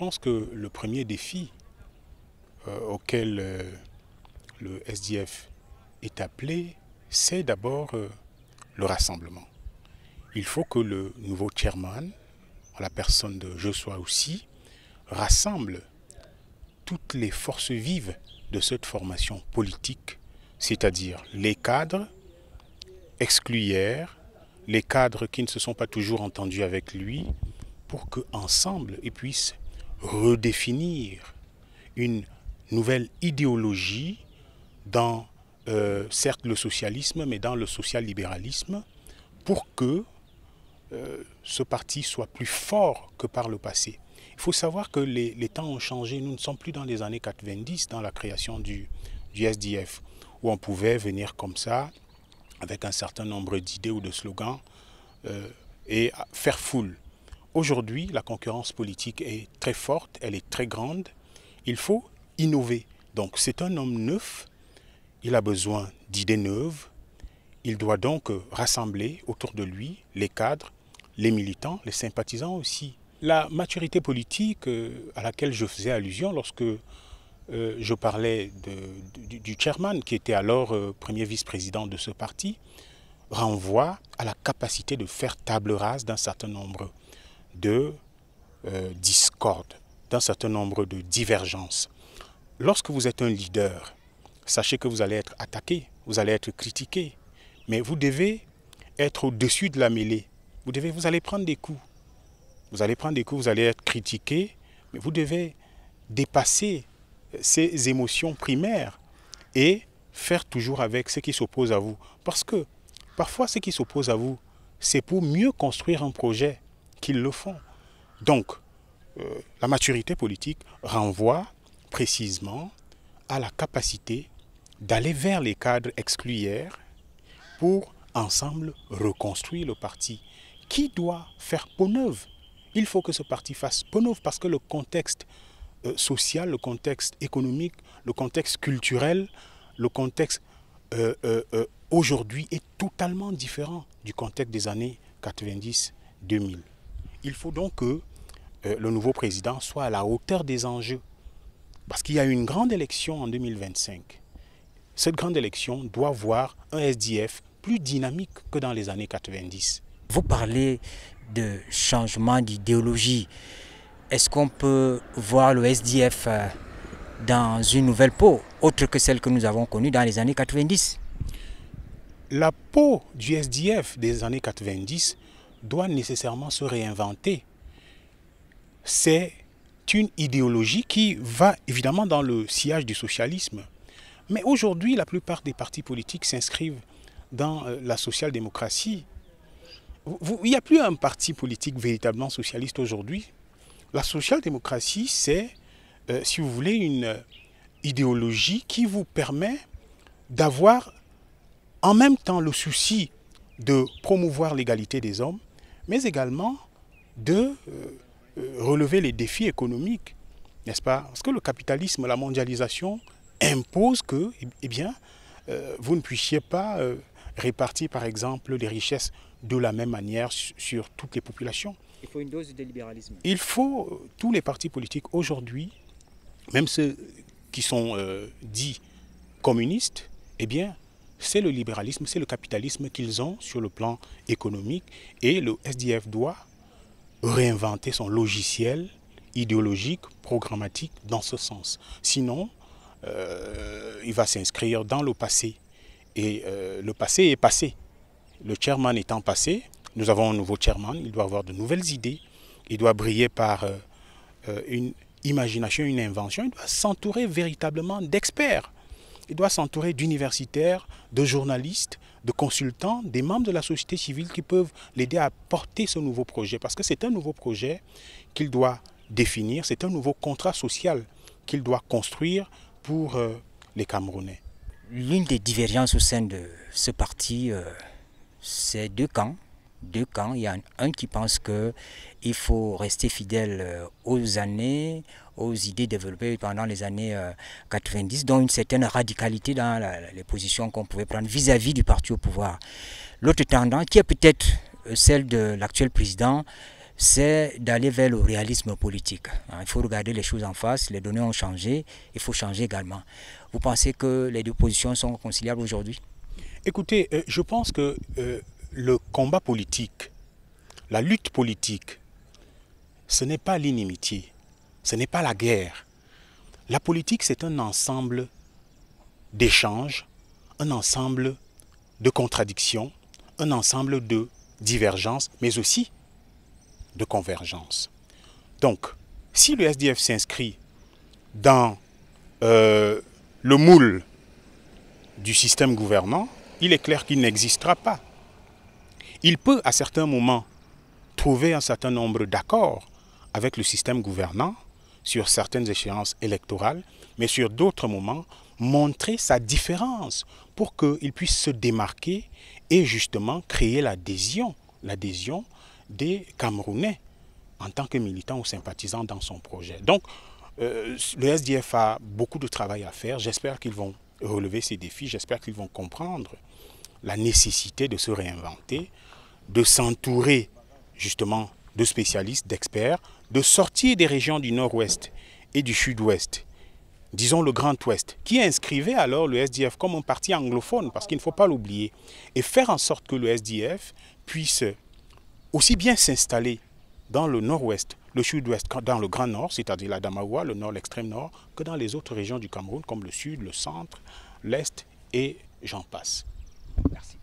Je pense que le premier défi euh, auquel euh, le SDF est appelé, c'est d'abord euh, le rassemblement. Il faut que le nouveau chairman, en la personne de Joshua aussi, rassemble toutes les forces vives de cette formation politique, c'est-à-dire les cadres exclus les cadres qui ne se sont pas toujours entendus avec lui, pour qu'ensemble ils puissent redéfinir une nouvelle idéologie dans, euh, certes, le socialisme, mais dans le social-libéralisme, pour que euh, ce parti soit plus fort que par le passé. Il faut savoir que les, temps ont changé. Nous ne sommes plus dans les années 90, dans la création du, du SDF, où on pouvait venir comme ça, avec un certain nombre d'idées ou de slogans, euh, et faire foule. Aujourd'hui, la concurrence politique est très forte, elle est très grande. Il faut innover. Donc c'est un homme neuf, il a besoin d'idées neuves, il doit donc rassembler autour de lui les cadres, les militants, les sympathisants aussi. La maturité politique euh, à laquelle je faisais allusion lorsque euh, je parlais du, du, chairman, qui était alors euh, premier vice-président de ce parti, renvoie à la capacité de faire table rase d'un certain nombre de euh, discorde, d'un certain nombre de divergences. Lorsque vous êtes un leader, sachez que vous allez être attaqué, vous allez être critiqué, mais vous devez être au-dessus de la mêlée. Vous devez, vous allez prendre des coups. Vous allez prendre des coups, vous allez être critiqué, mais vous devez dépasser euh, ces émotions primaires et faire toujours avec ce qui s'oppose à vous. Parce que parfois, ce qui s'oppose à vous, c'est pour mieux construire un projet qu'ils le font. Donc, euh, la maturité politique renvoie précisément à la capacité d'aller vers les cadres exclus pour ensemble reconstruire le parti. Qui doit faire peau neuve Il faut que ce parti fasse peau neuve parce que le contexte euh, social, le contexte économique, le contexte culturel, le contexte euh, aujourd'hui est totalement différent du contexte des années 90-2000. Il faut donc que euh, le nouveau président soit à la hauteur des enjeux. Parce qu'il y a une grande élection en 2025. Cette grande élection doit voir un SDF plus dynamique que dans les années 90. Vous parlez de changement d'idéologie. Est-ce qu'on peut voir le SDF euh, dans une nouvelle peau, autre que celle que nous avons connue dans les années 90 La peau du SDF des années 90 doit nécessairement se réinventer. C'est une idéologie qui va évidemment dans le sillage du socialisme. Mais aujourd'hui, la plupart des partis politiques s'inscrivent dans euh, la social-démocratie. Il n'y a plus un parti politique véritablement socialiste aujourd'hui. La social-démocratie, c'est, euh, si vous voulez, une idéologie qui vous permet d'avoir en même temps le souci de promouvoir l'égalité des hommes mais également de euh, euh, relever les défis économiques, n'est-ce pas Parce que le capitalisme, la mondialisation impose que, eh, eh bien, euh, vous ne puissiez pas répartir, par exemple, les richesses de la même manière sur toutes les populations. Il faut une dose de libéralisme. Il faut tous les partis politiques aujourd'hui, même ceux qui sont dits communistes, eh bien, c'est le libéralisme, c'est le capitalisme qu'ils ont sur le plan économique et le SDF doit réinventer son logiciel idéologique, programmatique dans ce sens. Sinon, euh, il va s'inscrire dans le passé. Et euh, le passé est passé. Le chairman étant passé, nous avons un nouveau chairman, il doit avoir de nouvelles idées, il doit briller par euh, une imagination, une invention, il doit s'entourer véritablement d'experts il doit s'entourer d'universitaires, de journalistes, de consultants, des membres de la société civile qui peuvent l'aider à porter ce nouveau projet. Parce que c'est un nouveau projet qu'il doit définir, c'est un nouveau contrat social qu'il doit construire pour euh, les Camerounais. L'une des divergences au sein de ce parti, euh, c'est deux camps deux camps. Il y en a un qui pense qu'il faut rester fidèle euh, aux années, aux idées développées pendant les années 90, euh, dont une certaine radicalité dans les positions qu'on pouvait prendre vis-à-vis du parti au pouvoir. L'autre tendance, qui est peut-être euh, celle de l'actuel président, c'est d'aller vers le réalisme politique. Hein, il faut regarder les choses en face, les données ont changé, il faut changer également. Vous pensez que les deux positions sont conciliables aujourd'hui Écoutez, je pense que le combat politique, la lutte politique, ce n'est pas l'inimitié, ce n'est pas la guerre. La politique, c'est un ensemble d'échanges, un ensemble de contradictions, un ensemble de divergences, mais aussi de convergences. Donc, si le SDF s'inscrit dans euh, le moule du système gouvernant, il est clair qu'il n'existera pas il peut à certains moments trouver un certain nombre d'accords avec le système gouvernant sur certaines échéances électorales, mais sur d'autres moments, montrer sa différence pour qu'il puisse se démarquer et justement créer l'adhésion, l'adhésion des Camerounais en tant que militants ou sympathisants dans son projet. Donc, euh, le SDF a beaucoup de travail à faire. J'espère qu'ils vont relever ces défis. J'espère qu'ils vont comprendre la nécessité de se réinventer, de s'entourer justement de spécialistes, d'experts, de sortir des régions du nord-ouest et du sud-ouest, disons le Grand Ouest, qui inscrivait alors le SDF comme un parti anglophone, parce qu'il ne faut pas l'oublier, et faire en sorte que le SDF puisse aussi bien s'installer dans le nord-ouest, le sud-ouest, dans le Grand Nord, c'est-à-dire la Damawa, le nord, l'extrême nord, que dans les autres régions du Cameroun, comme le sud, le centre, l'est et j'en passe. Merci.